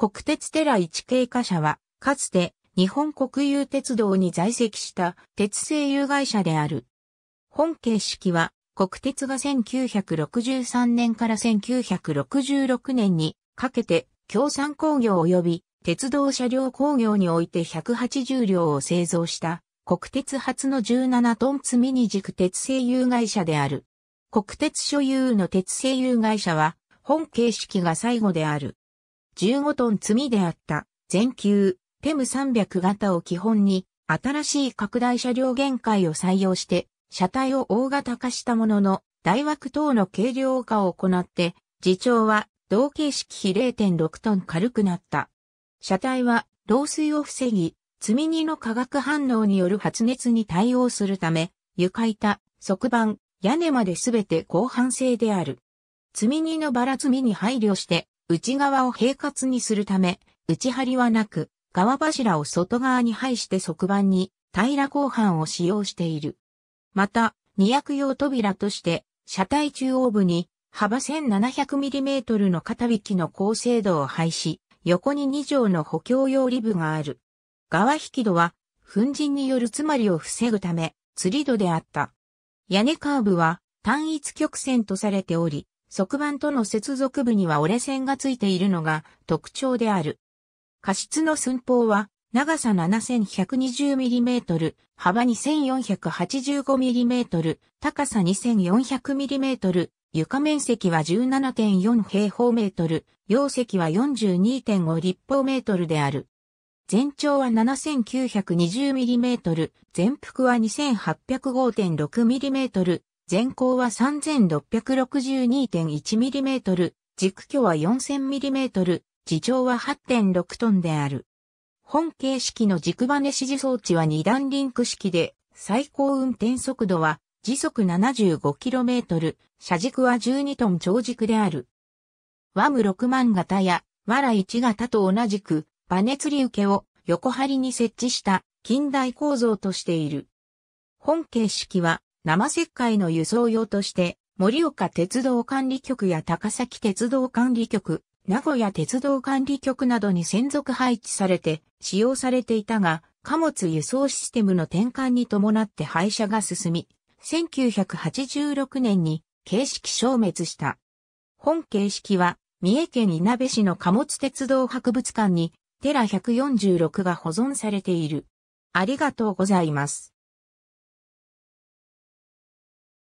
国鉄テラ1経過社は、かつて日本国有鉄道に在籍した鉄製有害者である。本形式は国鉄が1963年から1966年にかけて共産工業及び鉄道車両工業において180両を製造した国鉄初の17トン積み二軸鉄製有害者である。国鉄所有の鉄製有害者は本形式が最後である。15トン積みであった全球テム300型を基本に新しい拡大車両限界を採用して車体を大型化したものの大枠等の軽量化を行って自長は同形式比0.6トン軽くなった。車体は漏水を防ぎ、積み荷の化学反応による発熱に対応するため、床板、側板、屋根まで全て後半製である。積み荷のばら積みに配慮して、内側を平滑にするため、内張りはなく、側柱を外側に配して側板に平ら後半を使用している。また、二役用扉として、車体中央部に幅 1700mm の片引きの高精度を配し、横に2畳の補強用リブがある。側引き戸は、粉塵による詰まりを防ぐため、釣り戸であった。屋根カーブは単一曲線とされており、側板との接続部には折れ線がついているのが特徴である。過失の寸法は長さ 7120mm、幅 2485mm、高さ 2400mm、床面積は17.4平方メートル、容積は42.5立方メートルである。全長は 7920mm、全幅は 2805.6mm、全高は 3662.1mm、軸距は 4000mm、自長は8.6トンである。本形式の軸バネ指示装置は2段リンク式で、最高運転速度は時速 75km、車軸は12トン長軸である。ワム6万型や、ワラ1型と同じく、バネ釣り受けを横張りに設置した近代構造としている。本形式は生石灰の輸送用として、盛岡鉄道管理局や高崎鉄道管理局、名古屋鉄道管理局などに専属配置されて使用されていたが、貨物輸送システムの転換に伴って廃車が進み、1986年に形式消滅した。本形式は、三重県稲部市の貨物鉄道博物館に、テラ146が保存されている。ありがとうございます。